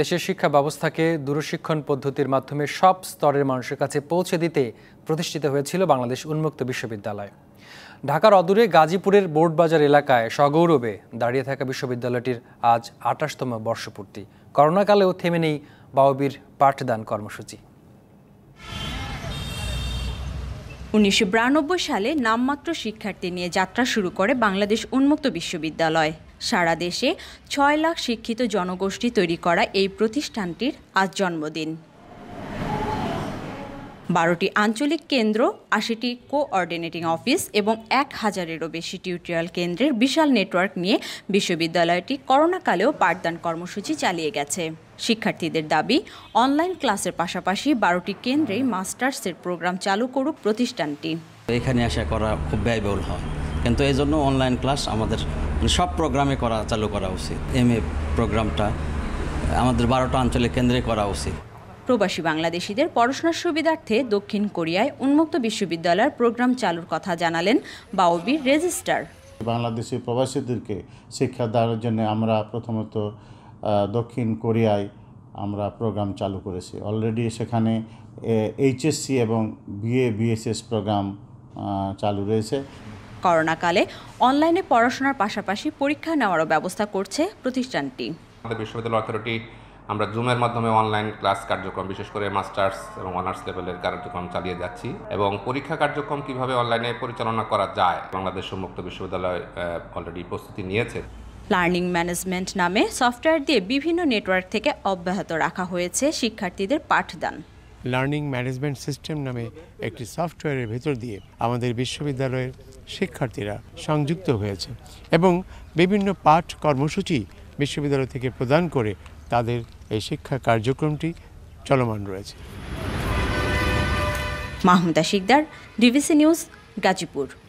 দেশের শিক্ষা ব্যবস্থাকে দূরশিক্ষণ পদ্ধতির মাধ্যমে সব স্তরের মানুষের কাছে পৌঁছে দিতে প্রতিষ্ঠিত হয়েছিল বাংলাদেশ উন্মুক্ত বিশ্ববিদ্যালয় ঢাকার অদূরে গাজীপুরের বোর্ডবাজার এলাকায় সগৌরবে দাঁড়িয়ে থাকা বিশ্ববিদ্যালয়টির আজ আঠাশতম বর্ষপূর্তি করোনাকালেও থেমে নেই বাউবির পাঠদান কর্মসূচি উনিশশো সালে নামমাত্র শিক্ষার্থী নিয়ে যাত্রা শুরু করে বাংলাদেশ উন্মুক্ত বিশ্ববিদ্যালয় সারা দেশে ছয় লাখ শিক্ষিত জনগোষ্ঠী তৈরি করা এই প্রতিষ্ঠানটির আজ জন্মদিন বারোটি আঞ্চলিক কেন্দ্র আশিটি কোঅর্ডিনেটিং অফিস এবং এক হাজারেরও বেশি টিউটোরিয়াল কেন্দ্রের বিশাল নেটওয়ার্ক নিয়ে বিশ্ববিদ্যালয়টি করোনাকালেও পাঠদান কর্মসূচি চালিয়ে গেছে শিক্ষার্থীদের দাবি অনলাইন ক্লাসের পাশাপাশি বারোটি কেন্দ্রেই মাস্টার্সের প্রোগ্রাম চালু করুক প্রতিষ্ঠানটি এখানে আশা করা খুব ব্যয়বহুল হয় কিন্তু এই জন্য অনলাইন ক্লাস আমাদের মানে সব প্রোগ্রামে করা চালু করা উচিত এম এ প্রোগ্রামটা আমাদের বারোটা আঞ্চলিক কেন্দ্রে করা উচিত প্রবাসী বাংলাদেশিদের পড়াশোনার সুবিধার্থে দক্ষিণ কোরিয়ায় উন্মুক্ত বিশ্ববিদ্যালয়ের প্রোগ্রাম চালুর কথা জানালেন বাওবির রেজিস্টার বাংলাদেশি প্রবাসীদেরকে শিক্ষা দেওয়ার জন্য আমরা প্রথমত দক্ষিণ কোরিয়ায় আমরা প্রোগ্রাম চালু করেছি অলরেডি সেখানে এইচএসসি এবং বিএ বিএসএস প্রোগ্রাম চালু রয়েছে করোনাকালে অনলাইনে পড়াশোনার পাশাপাশি পরীক্ষা নেওয়ারও ব্যবস্থা করছে প্রতিষ্ঠানটি আমাদের বিশ্ববিদ্যালয় অথরিটি আমরা জুমের মাধ্যমে অনলাইন ক্লাস কার্যক্রম বিশেষ করে মাস্টার্স এবং অনার্স লেভেলের কার্যক্রম চালিয়ে যাচ্ছি এবং পরীক্ষা কার্যক্রম কিভাবে অনলাইনে পরিচালনা করা যায় বাংলাদেশ উন্মুক্ত বিশ্ববিদ্যালয় অলরেডি প্রস্তুতি নিয়েছে লার্নিং ম্যানেজমেন্ট নামে সফটওয়্যার দিয়ে বিভিন্ন নেটওয়ার্ক থেকে অব্যাহত রাখা হয়েছে শিক্ষার্থীদের পাঠদান লার্নিং ম্যানেজমেন্ট সিস্টেম নামে একটি সফটওয়্যারের ভেতর দিয়ে আমাদের বিশ্ববিদ্যালয়ের শিক্ষার্থীরা সংযুক্ত হয়েছে এবং বিভিন্ন পাঠ কর্মসূচি বিশ্ববিদ্যালয় থেকে প্রদান করে তাদের এই শিক্ষা কার্যক্রমটি চলমান রয়েছে মাহমুদা শিকদার ডিভিসি নিউজ গাজীপুর